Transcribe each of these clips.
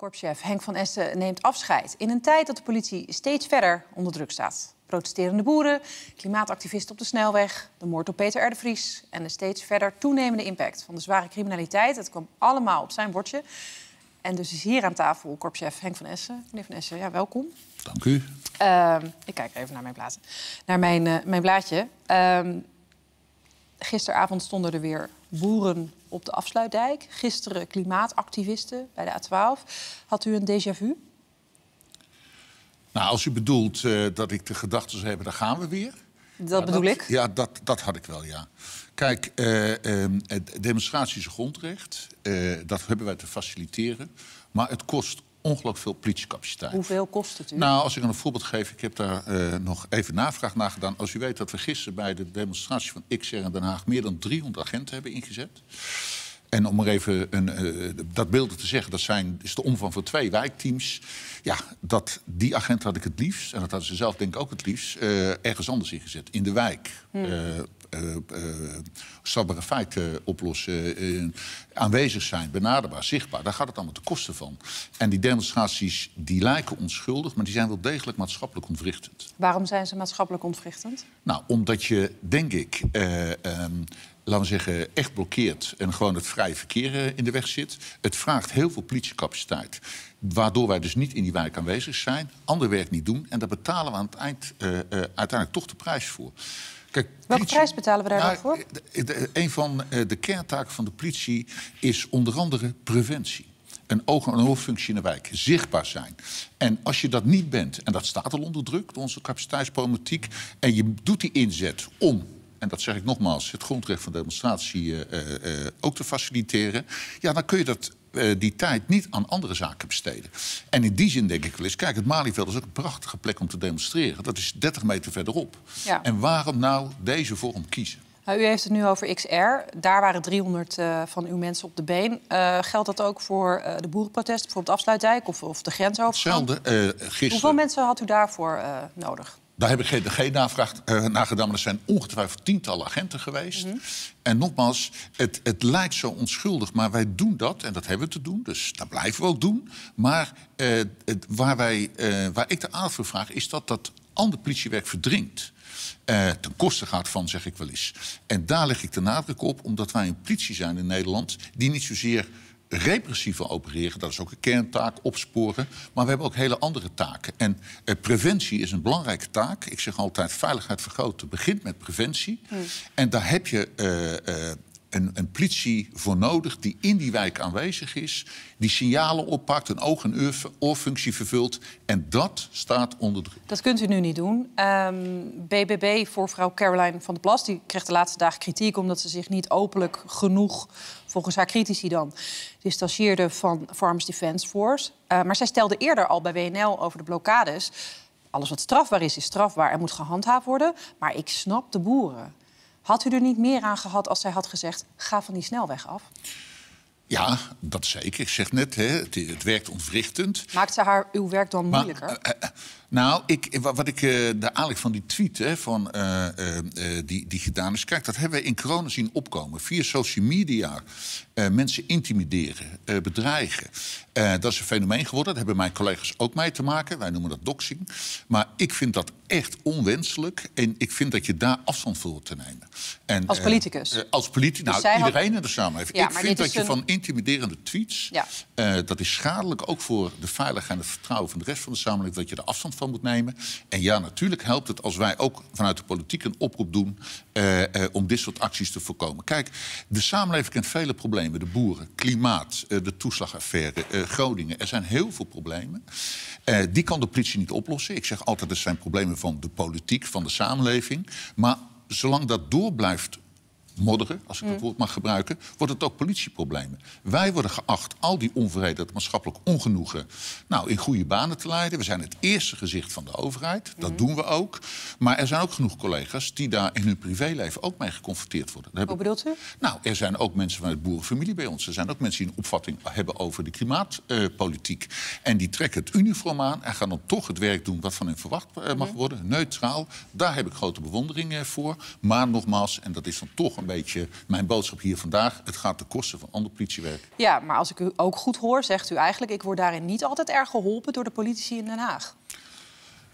Korpschef Henk van Essen neemt afscheid in een tijd dat de politie steeds verder onder druk staat. Protesterende boeren, klimaatactivisten op de snelweg, de moord op Peter R. Vries en de steeds verder toenemende impact van de zware criminaliteit. Het kwam allemaal op zijn bordje. En dus is hier aan tafel korpschef Henk van Essen. Meneer van Essen, ja, welkom. Dank u. Ehm, ik kijk even naar mijn, blaadje. Naar mijn, eh, mijn blaadje. Ehm, gisteravond stonden er weer boeren op de afsluitdijk. Gisteren klimaatactivisten bij de A12. Had u een déjà vu? Nou, als u bedoelt eh, dat ik de gedachten hebben, dan gaan we weer. Dat bedoel ik? Ja, dat, dat had ik wel, ja. Kijk, uh, eh, ehm, demonstratie is grondrecht. Eh, dat hebben wij te faciliteren. Maar het kost ongelooflijk veel politiecapaciteit. Hoeveel kost het u? Nou, als ik een voorbeeld geef, ik heb daar eh, nog even navraag naar gedaan. Als u weet dat we gisteren bij de demonstratie van XR in Den Haag meer dan 300 agenten hebben ingezet. En om er even een, eh, dat beeld te zeggen, dat zijn, is de omvang van twee wijkteams. Ja, dat, die agent had ik het liefst, en dat hadden ze zelf denk ik ook het liefst, eh, ergens anders ingezet. In de wijk. Hmm uh, feiten oplossen, eh, aanwezig zijn, benaderbaar, zichtbaar. Daar gaat het allemaal ten koste van. En die demonstraties die lijken onschuldig, maar die zijn wel degelijk maatschappelijk ontwrichtend. Waarom zijn ze maatschappelijk ontwrichtend? Nou, omdat je, denk ik. Ehm, laten we zeggen, echt blokkeert en gewoon het vrije verkeer in de weg zit. Het vraagt heel veel politiecapaciteit. Waardoor wij dus niet in die wijk aanwezig zijn, ander werk niet doen. En daar betalen we aan het eind uiteindelijk toch de prijs voor. Kijk, Welke prijs betalen we daar nou, voor? Eh, de, een van eh, de kerntaken van de politie is onder andere preventie. Een oog- en hoofdfunctie in de wijk. Zichtbaar zijn. En als je dat niet bent, en dat staat al onder druk door onze capaciteitsproblematiek... en je doet die inzet om en dat zeg ik nogmaals, het grondrecht van demonstratie eh, ook te faciliteren. Ja, dan kun je dat eh, die tijd niet aan andere zaken besteden. En in die zin denk ik wel eens... kijk, het Malieveld is ook een prachtige plek om te demonstreren. Dat is 30 meter verderop. En waarom nou deze vorm kiezen? Nou, u heeft het nu over XR. Daar waren 300 eh, van uw mensen op de been. Eh, geldt dat ook voor uh, de boerenprotesten, bijvoorbeeld Afsluitdijk of, of de grensovergang? Hetzelfde gisteren. Hoeveel mensen had u daarvoor nodig? Daar heb ik geen, geen uh, maar er zijn ongetwijfeld tientallen agenten geweest. Mhm. En nogmaals, het, het lijkt zo onschuldig, maar wij doen dat en dat hebben we te doen. Dus dat blijven we ook doen. Maar eh, het, waar, wij, eh, waar ik de aandacht voor vraag, is dat dat ander politiewerk verdringt. ten koste gaat van, zeg ik wel eens. En daar leg ik de nadruk op, omdat wij een politie zijn in Nederland die niet zozeer Repressief opereren, dat is ook een kerntaak, opsporen. Maar we hebben ook hele andere taken. En eh, preventie is een belangrijke taak. Ik zeg altijd, veiligheid vergroten begint met preventie. Hmm. En daar heb je eh, eh, een, politie voor nodig die in die wijk aanwezig is, die signalen oppakt, een oog- en oorfunctie vervult. En dat staat onder druk. Dat kunt u nu niet doen. Ehm, BBB voor vrouw Caroline van der Plas, die kreeg de laatste dagen kritiek omdat ze zich niet openlijk genoeg, volgens haar critici dan, distancieerde van Farmers Defence Force. Eh, maar zij stelde eerder al bij WNL over de blokkades. Alles wat strafbaar is, is strafbaar en moet gehandhaafd worden. Maar ik snap de boeren. Had u er niet meer aan gehad als zij had gezegd: ga van die snelweg af? Ja, dat zeker. Ik zeg net, hè, het, het werkt ontwrichtend. Maakt ze haar uw werk dan moeilijker? Eh, eh, nou, ik, wat ik, eh, de aanleg van die tweet hè, van, eh, eh, die, die gedaan is... Kijk, dat hebben we in corona zien opkomen. Via social media mensen intimideren, bedreigen. dat is een fenomeen geworden. Dat hebben mijn collega's ook mee te maken. Wij noemen dat doxing. Maar ik vind dat echt onwenselijk. En ik vind dat je daar afstand voor hoort te nemen. En, als politicus? als politicus. Dus nou, iedereen in de samenleving. ik vind dat je van intimiderende tweets... dat is schadelijk ook voor de veiligheid en het vertrouwen van de rest van de samenleving... dat je er afstand moet nemen. En ja, natuurlijk helpt het als wij ook vanuit de politiek een oproep doen eh, eh, om dit soort acties te voorkomen. Kijk, de samenleving kent vele problemen. De boeren, klimaat, eh, de toeslagaffaire, eh, Groningen. Er zijn heel veel problemen. Eh, die kan de politie niet oplossen. Ik zeg altijd, het zijn problemen van de politiek, van de samenleving. Maar zolang dat door blijft modderen, als ik dat mm. woord mag gebruiken, wordt het ook politieproblemen. Wij worden geacht al die onvrede, dat maatschappelijk ongenoegen, nou, in goede banen te leiden. We zijn het eerste gezicht van de overheid, dat mm. doen we ook. Maar er zijn ook genoeg collega's die daar in hun privéleven ook mee geconfronteerd worden. Wat bedoelt u? Nou, er zijn ook mensen vanuit boerenfamilie bij ons. Er zijn ook mensen die een opvatting hebben over de klimaatpolitiek. en die trekken het uniform aan en gaan dan toch het werk doen wat van hen verwacht eh, mag worden. Neutraal. Daar heb ik grote bewondering eh, voor. Maar nogmaals, en dat is dan toch een beetje mijn boodschap hier vandaag. Het gaat ten koste van ander politiewerk. Ja, maar als ik u ook goed hoor, zegt u eigenlijk... ik word daarin niet altijd erg geholpen door de politici in Den Haag.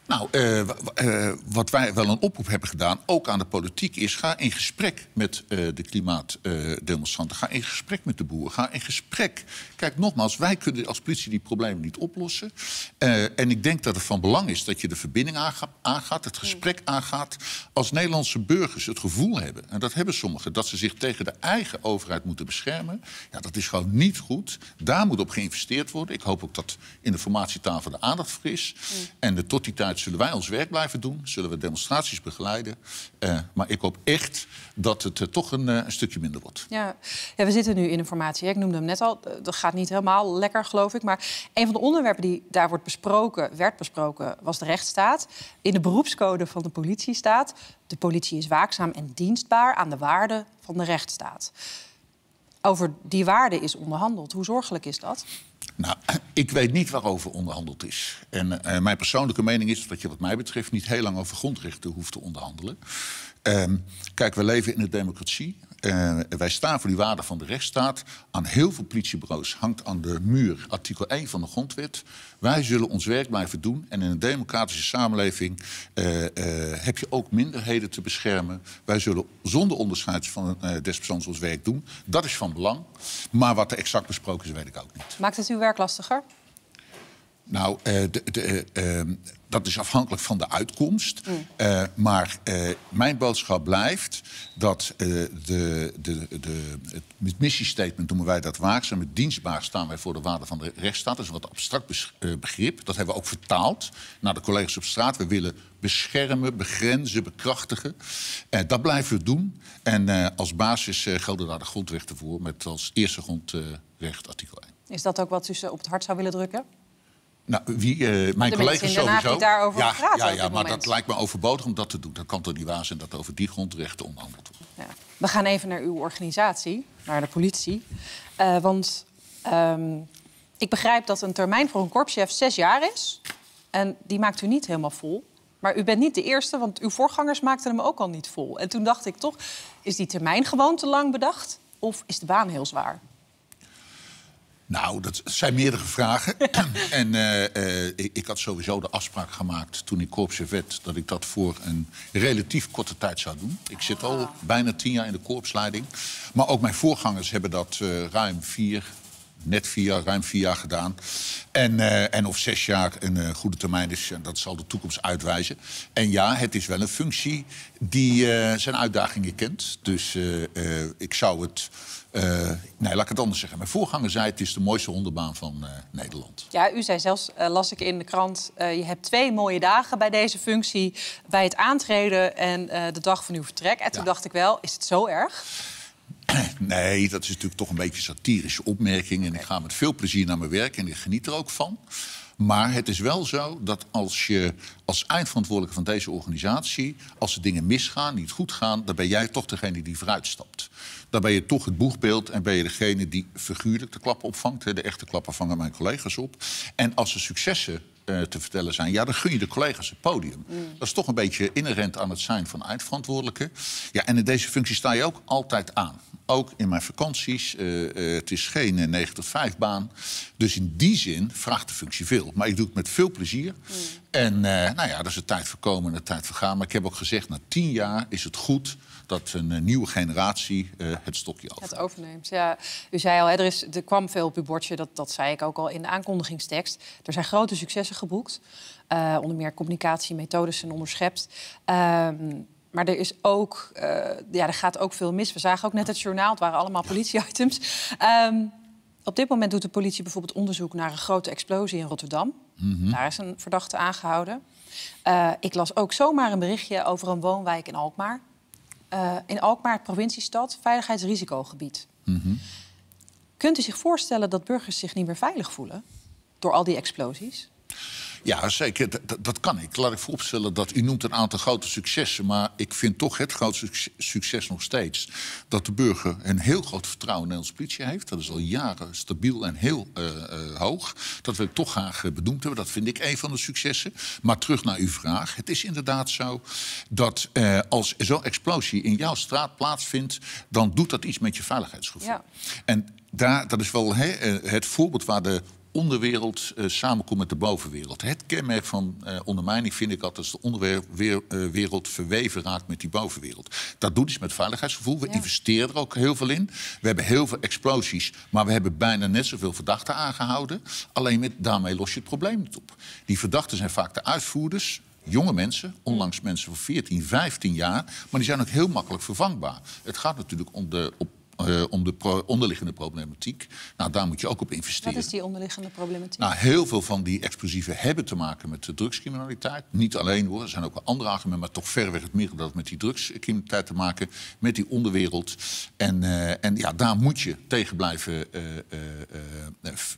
Nou, eh, eh, wat wij wel een oproep hebben gedaan, ook aan de politiek, is ga in gesprek met uh, de klimaatdemonstranten. ga in gesprek met de boeren. Ga in gesprek. Kijk, nogmaals, wij kunnen als politie die problemen niet oplossen. en ik denk dat het van belang is dat je de verbinding aangaat, het gesprek aangaat. Als Nederlandse burgers het gevoel hebben, en dat hebben sommigen, dat ze zich tegen de eigen overheid moeten beschermen. Ja, dat is gewoon niet goed. Daar moet op geïnvesteerd worden. Ik hoop ook dat in de formatietafel de aandacht voor is. Mm. En de tot die tijd zullen wij ons werk blijven doen. Zullen we demonstraties begeleiden. Eh, maar ik hoop echt dat het eh, toch eh, een, stukje minder wordt. Ja. ja. we zitten nu in informatie. Ik noemde hem net al. Dat gaat niet helemaal lekker, geloof ik. Maar een van de onderwerpen die daar wordt besproken, werd besproken, was de rechtsstaat. In de beroepscode van de politie staat... de politie is waakzaam en dienstbaar aan de waarden van de rechtsstaat. Over die waarden is onderhandeld. Hoe zorgelijk is dat? Nou, ik weet niet waarover onderhandeld is. En eh, mijn persoonlijke mening is dat je wat mij betreft... niet heel lang over grondrechten hoeft te onderhandelen. Ehm, kijk, we leven in een democratie. Eh, wij staan voor die waarde van de rechtsstaat. Aan heel veel politiebureaus hangt aan de muur artikel 1 van de grondwet. Wij zullen ons werk blijven doen. En in een democratische samenleving eh, eh, heb je ook minderheden te beschermen. Wij zullen zonder onderscheid van des ons werk doen. Dat is van belang. Maar wat er exact besproken is, weet ik ook niet. Maakt het uw werk lastiger? Nou, eh, eh, ehm, dat is afhankelijk van de uitkomst. Mm. Eh, maar mijn boodschap blijft dat de, het missiestatement noemen wij dat waakzaam. Met dienstbaar staan wij voor de waarde van de rechtsstaat. Dat is een wat abstract begrip. Dat hebben we ook vertaald naar de collega's op straat. We willen beschermen, begrenzen, bekrachtigen. dat blijven we doen. En als basis gelden daar de grondrechten voor. Met als eerste grondrecht artikel 1. Is dat ook wat u op het hart zou willen drukken? Nou, wie, uh, mijn collega's sowieso. daarover ja, praten. Ja, maar dat lijkt me overbodig om dat te doen. Dat kan toch niet waar zijn dat over die grondrechten onderhandeld wordt. Ja. We gaan even naar uw organisatie, naar de politie. Eh, want ehm, ik begrijp dat een termijn voor een korpschef zes jaar is. En die maakt u niet helemaal vol. Maar u bent niet de eerste, want uw voorgangers maakten hem ook al niet vol. En toen dacht ik toch, is die termijn gewoon te lang bedacht? Of is de baan heel zwaar? Nou, dat zijn meerdere vragen. en eh, eh, ik, ik, had sowieso de afspraak gemaakt toen ik korpsje werd... dat ik dat voor een relatief korte tijd zou doen. Ik zit al bijna tien jaar in de korpsleiding. Maar ook mijn voorgangers hebben dat eh, ruim vier, net vier jaar, ruim vier jaar gedaan. En, eh, en of zes jaar een eh, goede termijn is, en eh, dat zal de toekomst uitwijzen. En ja, het is wel een functie die zijn uitdagingen kent. Dus ik zou het. nee, laat ik het anders zeggen. Mijn voorganger zei: het is de mooiste hondenbaan van Nederland. Ja, u zei zelfs, las ik in de krant, je hebt twee mooie dagen bij deze functie. Bij het aantreden en de dag van uw vertrek. En toen dacht ik wel, is het zo erg? Nee, dat is natuurlijk toch een beetje een satirische opmerking. En ik ga met veel plezier naar mijn werk en ik geniet er ook van. Maar het is wel zo dat als je als eindverantwoordelijke van deze organisatie... als er dingen misgaan, niet goed gaan, dan ben jij toch degene die vooruit stapt. Dan ben je toch het boegbeeld en ben je degene die figuurlijk de klappen opvangt. De echte klappen vangen mijn collega's op. En als er successen eh, te vertellen zijn. Ja, dan gun je de collega's het podium. Mm. Dat is toch een beetje inherent aan het zijn van eindverantwoordelijke. Ja, en in deze functie sta je ook altijd aan ook in mijn vakanties. Eh, eh, het is geen 9 tot 5 baan. Dus in die zin vraagt de functie veel. Maar ik doe het met veel plezier. Mm. En uh, nou ja, dat is de tijd voor komen en de tijd voor gaan. Maar ik heb ook gezegd, na tien jaar is het goed dat een nieuwe generatie het stokje overneemt. overneemt, ja. U zei al, hè, er, is, er kwam veel op uw bordje. Dat, dat zei ik ook al in de aankondigingstekst. Er zijn grote successen geboekt. onder meer communicatie, methodes zijn onderschept. Ehm, maar er, is ook, eh, ja, er gaat ook veel mis. We zagen ook net het journaal, het waren allemaal politieitems. Ehm, op dit moment doet de politie bijvoorbeeld onderzoek naar een grote explosie in Rotterdam. Mhm. Daar is een verdachte aangehouden. Eh, ik las ook zomaar een berichtje over een woonwijk in Alkmaar. Eh, in Alkmaar, provinciestad, veiligheidsrisicogebied. Mhm. Kunt u zich voorstellen dat burgers zich niet meer veilig voelen door al die explosies? Ja, zeker. Dat, dat kan ik. Laat ik vooropstellen dat u noemt een aantal grote successen. Maar ik vind toch het grootste succes nog steeds... dat de burger een heel groot vertrouwen in ons politie heeft. Dat is al jaren stabiel en heel eh, eh, hoog. Dat we toch graag eh, benoemd hebben. Dat vind ik een van de successen. Maar terug naar uw vraag. Het is inderdaad zo dat als zo'n explosie in jouw straat plaatsvindt... dan doet dat iets met je veiligheidsgevoel. En daar, dat is wel het voorbeeld waar de onderwereld eh, samenkomt met de bovenwereld. Het kenmerk van eh, ondermijning vind ik altijd als de onderwereld eh, verweven raakt met die bovenwereld. Dat doet iets met veiligheidsgevoel. We investeren er ook heel veel in. We hebben heel veel explosies, maar we hebben bijna net zoveel verdachten aangehouden. Alleen met, daarmee los je het probleem niet op. Die verdachten zijn vaak de uitvoerders, jonge mensen, onlangs mensen van 14, 15 jaar, maar die zijn ook heel makkelijk vervangbaar. Het gaat natuurlijk om de, op eh, om de onderliggende problematiek. Nou, daar moet je ook op investeren. Wat is die onderliggende problematiek? Nou, heel veel van die explosieven hebben te maken met de drugscriminaliteit. Niet alleen hoor, er zijn ook wel andere argumenten, maar toch verreweg het meer dat met die drugscriminaliteit te maken, met die onderwereld. En, eh, en ja, daar moet je tegen blijven eh,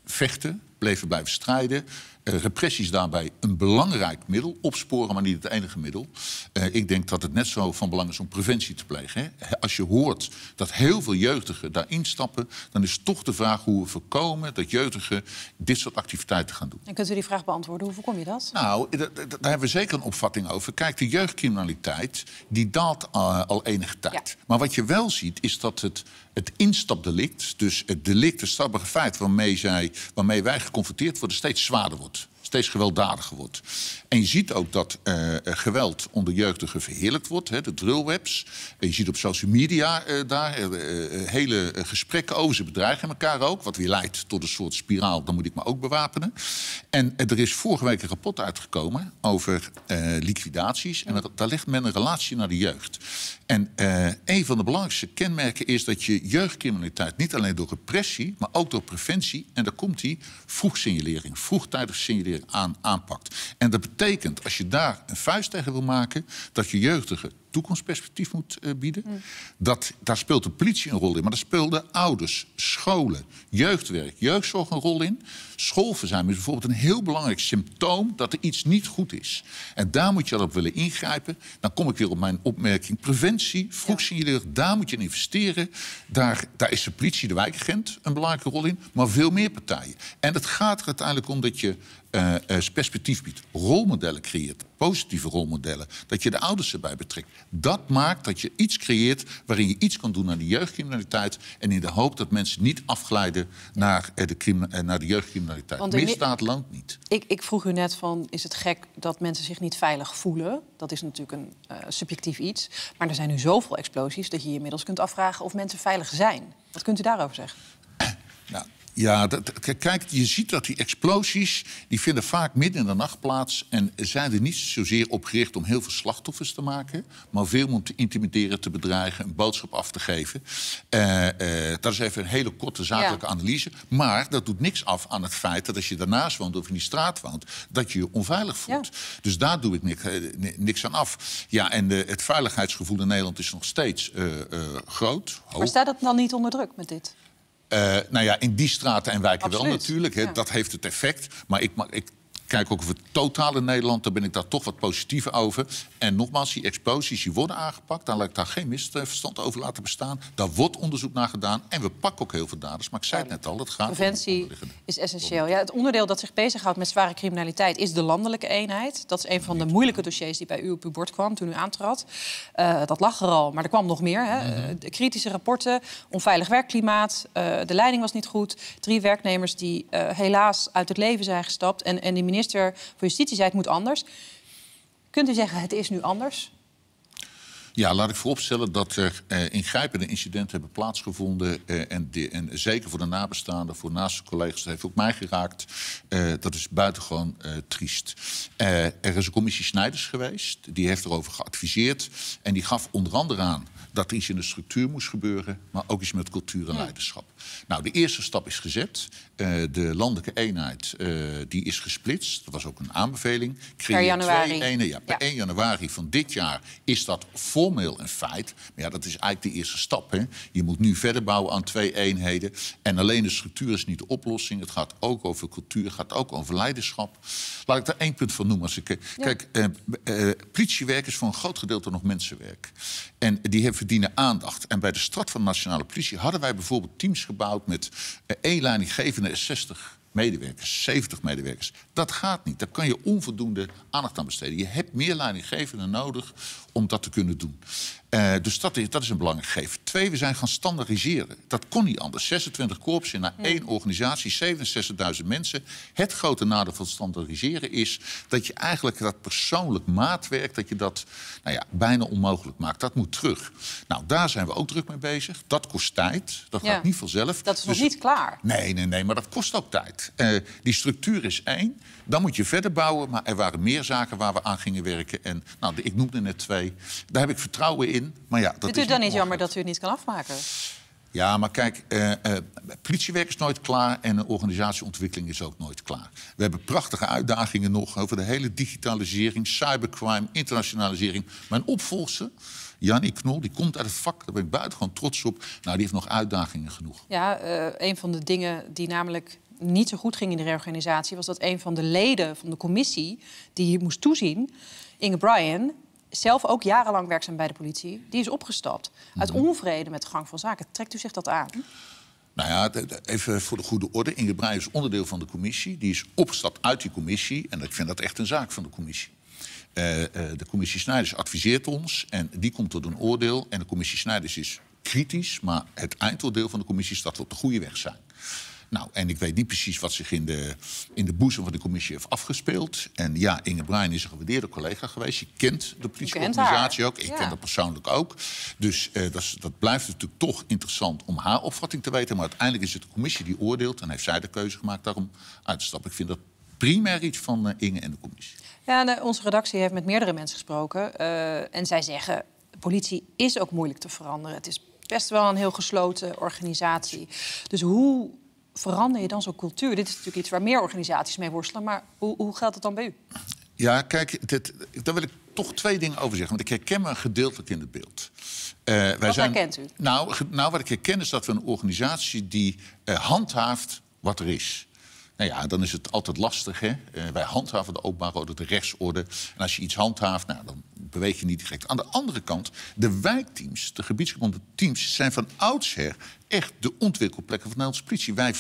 vechten bleven blijven strijden. Uh, repressie is daarbij een belangrijk middel. Opsporen, maar niet het enige middel. Eh, ik denk dat het net zo van belang is om preventie te plegen. Hè. Als je hoort dat heel veel jeugdigen daarin stappen... dan is toch de vraag hoe we voorkomen dat jeugdigen dit soort activiteiten gaan doen. En kunt u die vraag beantwoorden? Hoe voorkom je dat? Nou, eh, daar hebben we zeker een opvatting over. Kijk, de jeugdcriminaliteit die daalt al enige tijd. Maar wat je wel ziet is dat het het instapdelict, dus het delict, het strafbare feit waarmee, zij, waarmee wij geconfronteerd worden, steeds zwaarder wordt. Steeds gewelddadiger wordt. En je ziet ook dat eh, geweld onder jeugdigen verheerlijkt wordt, hè, de drillwebs. je ziet op social media eh, daar eh, hele gesprekken over. Ze bedreigen elkaar ook, wat weer leidt tot een soort spiraal. Dan moet ik me ook bewapenen. En er is vorige week een rapport uitgekomen over liquidaties. En daar legt men een relatie naar de jeugd. En eh, een van de belangrijkste kenmerken is dat je jeugdcriminaliteit niet alleen door repressie, maar ook door preventie, en daar komt die vroegsignalering, vroegtijdig signalering aan aanpakt. En dat betekent, als je daar een vuist tegen wil maken, dat je jeugdigen toekomstperspectief moet eh, bieden. Mm. Dat, daar speelt de politie een rol in, maar daar speelden ouders, scholen, jeugdwerk, jeugdzorg een rol in. Schoolverzuim is bijvoorbeeld een heel belangrijk symptoom dat er iets niet goed is. En daar moet je al op willen ingrijpen. Dan kom ik weer op mijn opmerking. Preventie, vroeg signaleren, daar moet je investeren. Daar, daar is de politie, de wijkagent een belangrijke rol in, maar veel meer partijen. En het gaat er uiteindelijk om dat je uh, perspectief biedt, rolmodellen creëert, positieve rolmodellen, dat je de ouders erbij betrekt. Dat maakt dat je iets creëert waarin je iets kan doen aan de jeugdcriminaliteit en in de hoop dat mensen niet afglijden naar, eh, de, naar de jeugdcriminaliteit. Want Misdaad landt niet. Ik, ik, vroeg u net van, is het gek dat mensen zich niet veilig voelen? Dat is natuurlijk een subjectief iets. Maar er zijn nu zoveel explosies dat je je inmiddels kunt afvragen of mensen veilig zijn. Wat kunt u daarover zeggen? Nou, ja, kijk, je ziet dat die explosies... die vinden vaak midden in de nacht plaats... en zijn er niet zozeer op gericht om heel veel slachtoffers te maken... maar veel om te intimideren, te bedreigen, een boodschap af te geven. Eh, eh, dat is even een hele korte zakelijke analyse. Maar dat doet niks af aan het feit dat als je daarnaast woont... of in die straat woont, dat je je onveilig voelt. Dus daar doe ik niks, eh, niks aan af. Ja, en de, het veiligheidsgevoel in Nederland is nog steeds groot, hoog. Maar staat dat dan niet onder druk met dit? Eh, nou ja, in die straten en wijken wel natuurlijk. Dat heeft het effect. Maar ik, mag ik Kijk ook over het totale Nederland, daar ben ik daar toch wat positiever over. En nogmaals, die exposities die worden aangepakt. Daar laat ik daar geen misverstand over laten bestaan. Daar wordt onderzoek naar gedaan. En we pakken ook heel veel daders. Maar ik zei het net al, het gaat Preventie is essentieel. Ja, het onderdeel dat zich bezighoudt met zware criminaliteit is de landelijke eenheid. Dat is een van de moeilijke dossiers die bij u op uw bord kwam toen u aantrad. Uh, dat lag er al, maar er kwam nog meer. Hè. Mhm. Eh, kritische rapporten, onveilig werkklimaat, eh, de leiding was niet goed. Drie werknemers die helaas uit het leven zijn gestapt. En, en die minister minister van Justitie zei het moet anders. Kunt u zeggen het is nu anders? Ja, laat ik vooropstellen dat er eh, ingrijpende incidenten hebben plaatsgevonden. Eh, en, en, zeker voor de nabestaanden, voor naaste collega's, heeft ook mij geraakt. Eh, dat is buitengewoon eh, triest. er is een commissie Snijders geweest, die heeft erover geadviseerd. En die gaf onder andere aan dat er iets in de structuur moest gebeuren, maar ook iets met cultuur en leiderschap. Nou, de eerste stap is gezet. Eh, de landelijke eenheid eh, die is gesplitst. Dat was ook een aanbeveling. per januari. Twee ja, per 1 januari van dit jaar is dat formeel een feit. Maar ja, dat is eigenlijk de eerste stap. Hè. Je moet nu verder bouwen aan twee eenheden. En alleen de structuur is niet de oplossing. Het gaat ook over cultuur, het gaat ook over leiderschap. Laat ik daar één punt van noemen. Als ik, eh, Kijk, uh, politiewerk is voor een groot gedeelte nog mensenwerk. En die hebben verdienen aandacht. En bij de Strat van de Nationale Politie hadden wij bijvoorbeeld teams gebouwd met één eh, leidinggevende en 60 medewerkers, 70 medewerkers. Dat gaat niet. Daar kan je onvoldoende aandacht aan besteden. Je hebt meer leidinggevenden nodig om dat te kunnen doen. Eh, dus dat is, dat is een belangrijk gegeven. Twee, we zijn gaan standaardiseren. Dat kon niet anders. 26 korpsen naar één organisatie, 67.000 mensen. Het grote nadeel van standaardiseren is dat je eigenlijk dat persoonlijk maatwerk, dat je dat nou ja, bijna onmogelijk maakt. Dat moet terug. Nou, daar zijn we ook druk mee bezig. Dat kost tijd. Dat gaat niet vanzelf. Dat is nog dus niet klaar. Nee, nee, nee, maar dat kost ook tijd. Eh, die structuur is één. Dan moet je verder bouwen. Maar er waren meer zaken waar we aan gingen werken. En nou, ik noemde net twee. Daar heb ik vertrouwen in. Maar ja, dat Vindt u dan niet jammer dat u het niet kan afmaken? Ja, maar kijk, eh, eh, politiewerk is nooit klaar en organisatieontwikkeling is ook nooit klaar. We hebben prachtige uitdagingen nog over de hele digitalisering, cybercrime, internationalisering. Mijn opvolger, Jannie Knol, die komt uit het vak, daar ben ik buitengewoon trots op. Nou, die heeft nog uitdagingen genoeg. Ja, eh, een van de dingen die namelijk niet zo goed ging in de reorganisatie... was dat een van de leden van de commissie die hier moest toezien, Inge Bryan zelf ook jarenlang werkzaam bij de politie, die is opgestapt. Uit mhm. onvrede met de gang van zaken. Trekt u zich dat aan? Nou ja, even voor de goede orde. Inge Breij is onderdeel van de commissie. Die is opgestapt uit die commissie. En ik vind dat echt een zaak van de commissie. Eh, eh, de commissie Snijders adviseert ons en die komt tot een oordeel. En de commissie Snijders is kritisch, maar het eindoordeel van de commissie is dat we op de goede weg zijn. Nou, en ik weet niet precies wat zich in de, in de boezem van de commissie heeft afgespeeld. En ja, Inge Bruin is een gewaardeerde collega geweest. Je kent de politieorganisatie ook. Ik ken dat persoonlijk ook. Dus eh, dat, dat, blijft natuurlijk toch interessant om haar opvatting te weten. Maar uiteindelijk is het de commissie die oordeelt. En heeft zij de keuze gemaakt daarom uit te stappen. Ik vind dat primair iets van eh, Inge en de commissie. Ja, eh, onze redactie heeft met meerdere mensen gesproken. en zij zeggen, politie is ook moeilijk te veranderen. Het is best wel een heel gesloten organisatie. Dus hoe verander je dan zo'n cultuur? Dit is natuurlijk iets waar meer organisaties mee worstelen, maar hoe, hoe geldt het dan bij u? Ja, kijk, dit, daar wil ik toch twee dingen over zeggen. Want ik herken me gedeeltelijk in het beeld. Uh, wij wat zijn, herkent u? Nou, nou, wat ik herken is dat we een organisatie die uh, handhaaft wat er is. Nou ja, dan is het altijd lastig. Hè? Eh, wij handhaven de openbare orde, de rechtsorde. En als je iets handhaaft, nou, dan beweeg je niet direct. Aan de andere kant, de wijkteams, de gebiedsgebonden teams, zijn van oudsher echt de ontwikkelplekken van de politie. Wij,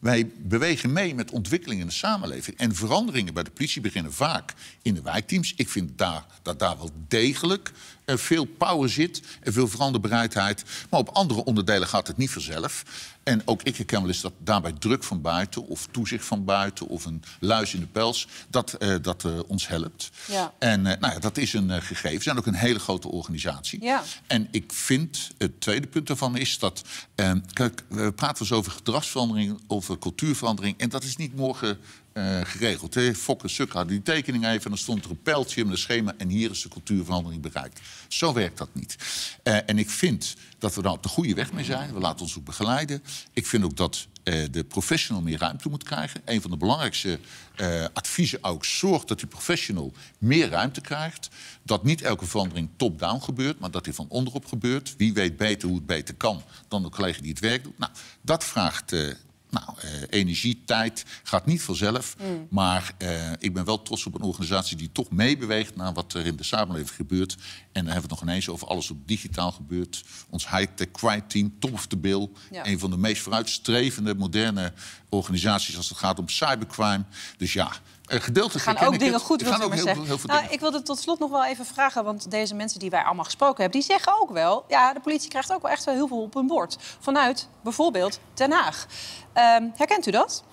wij bewegen mee met ontwikkelingen in de samenleving. En veranderingen bij de politie beginnen vaak in de wijkteams. Ik vind daar, dat daar wel degelijk er eh, veel power zit en veel veranderbereidheid. Maar op andere onderdelen gaat het niet vanzelf. En ook ik herken wel eens dat daarbij druk van buiten of toezicht van buiten of een luis in de pels, dat, eh, dat eh, ons helpt. Ja. En nou ja, dat is een gegeven. We zijn ook een hele grote organisatie. Ja. En ik vind, het tweede punt daarvan is dat Ehm, kijk, we praten dus over gedragsverandering, over cultuurverandering. En dat is niet morgen eh, geregeld. Hè? Fokke Suk die tekening even en dan stond er een pijltje in een schema... en hier is de cultuurverandering bereikt. Zo werkt dat niet. Eh, en ik vind dat we daar op de goede weg mee zijn. We laten ons ook begeleiden. Ik vind ook dat eh, de professional meer ruimte moet krijgen. Een van de belangrijkste uh, adviezen ook, zorg dat die professional meer ruimte krijgt. Dat niet elke verandering top-down gebeurt, maar dat die van onderop gebeurt. Wie weet beter hoe het beter kan dan de collega die het werk doet. Nou, dat vraagt uh, nou, eh, energie, tijd gaat niet vanzelf. Mm. Maar eh, ik ben wel trots op een organisatie die toch meebeweegt naar wat er in de samenleving gebeurt. En dan hebben we het nog ineens over alles wat digitaal gebeurt. Ons high-tech crime team, top of the bill. Een van de meest vooruitstrevende moderne organisaties als het gaat om cybercrime. Dus ja, een gedeelte gaan ook dingen goed, wil gaan ook heel, nou, Ik wilde tot slot nog wel even vragen, want deze mensen die wij allemaal gesproken hebben... die zeggen ook wel, ja, de politie krijgt ook wel echt wel heel veel op hun bord. Vanuit bijvoorbeeld Den Haag. Ehm, herkent u dat?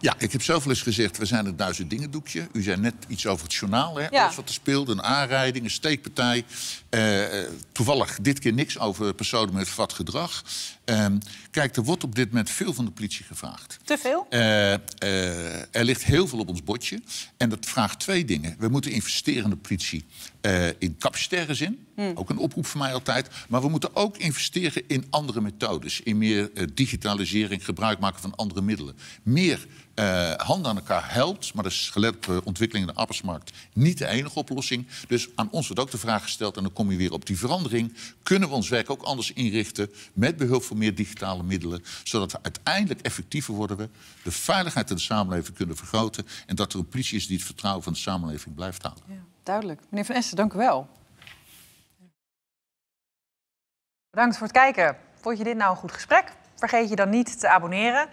Ja, ik heb zelf eens gezegd, we zijn het duizend dingen doekje. U zei net iets over het journaal, hè? wat er speelde, een aanrijding, een steekpartij. Eh, toevallig dit keer niks over personen met vat gedrag. Ehm, kijk, er wordt op dit moment veel van de politie gevraagd. Te veel? Eh, eh, er ligt heel veel op ons bordje. En dat vraagt twee dingen. We moeten investeren in de politie. Eh, in capacitaire zin, hmm. ook een oproep van mij altijd. Maar we moeten ook investeren in andere methodes. In meer eh, digitalisering, gebruik maken van andere middelen. Meer eh, handen aan elkaar helpt, maar dat is gelet op de ontwikkeling in de arbeidsmarkt niet de enige oplossing. Dus aan ons wordt ook de vraag gesteld, en dan kom je weer op die verandering. Kunnen we ons werk ook anders inrichten met behulp van meer digitale middelen, zodat we uiteindelijk effectiever worden, we de veiligheid in de samenleving kunnen vergroten en dat er een politie is die het vertrouwen van de samenleving blijft houden. Ja. Duidelijk. Meneer Van Essen, dank u wel. Bedankt voor het kijken. Vond je dit nou een goed gesprek? Vergeet je dan niet te abonneren.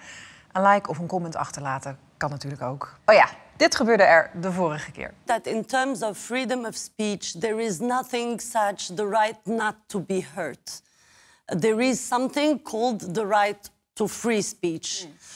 Een like of een comment achterlaten kan natuurlijk ook. Oh ja, dit gebeurde er de vorige keer. That in terms of freedom of speech, there is nothing such the right not to be heard. There is something called the right to free speech. Hmm.